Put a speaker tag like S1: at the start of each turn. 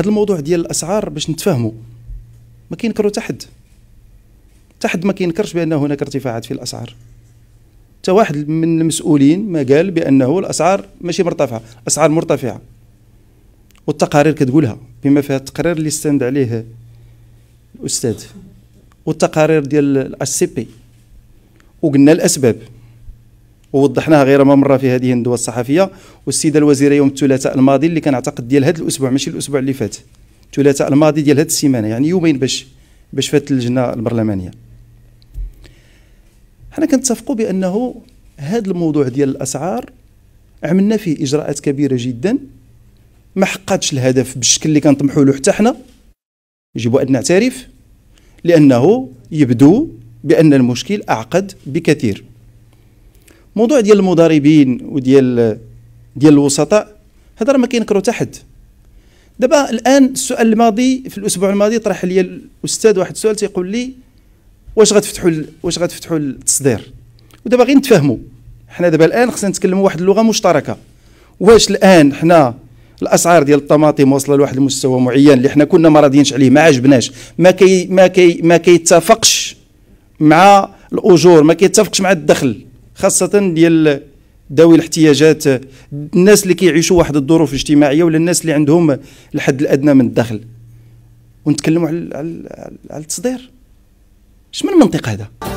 S1: هذا الموضوع ديال الاسعار باش نتفاهموا ما كينكروا تحد تحد ما كينكرش بان هناك ارتفاعات في الاسعار حتى واحد من المسؤولين ما قال بانه الاسعار ماشي مرتفعه اسعار مرتفعه والتقارير كتقولها بما فيها التقرير اللي استند عليه الاستاذ والتقارير ديال الاس سي بي وقلنا الاسباب ووضحناها غير ما مره في هذه الندوه الصحفيه والسيده الوزيره يوم الثلاثاء الماضي اللي كنعتقد ديال هذا الاسبوع ماشي الاسبوع اللي فات الثلاثاء الماضي ديال هذه السيمانه يعني يومين باش باش فات اللجنه البرلمانيه حنا كنتفقوا بانه هذا الموضوع ديال الاسعار عملنا فيه اجراءات كبيره جدا ما حققش الهدف بالشكل اللي كنطمحوا له حتى حنا يجب ان نعترف لانه يبدو بان المشكل اعقد بكثير موضوع ديال المضاربين وديال ديال الوسطاء هذا راه ما كينكرو حتى دابا الان السؤال الماضي في الاسبوع الماضي طرح لي الاستاذ واحد السؤال تيقول لي واش غتفتحوا واش غتفتحوا التصدير ودابا غير نتفاهموا حنا دابا الان خصنا نتكلموا واحد اللغه مشتركه واش الان حنا الاسعار ديال الطماطم واصله لواحد المستوى معين اللي حنا كنا ما راضيينش عليه ما عجبناش ما كي ما كي ما كيتفقش مع الاجور ما كيتفقش مع الدخل خاصه ديال ذوي الاحتياجات الناس اللي كيعيشوا واحد الظروف اجتماعيه ولا الناس اللي عندهم الحد الادنى من الدخل ونتكلموا على على التصدير شمن منطق هذا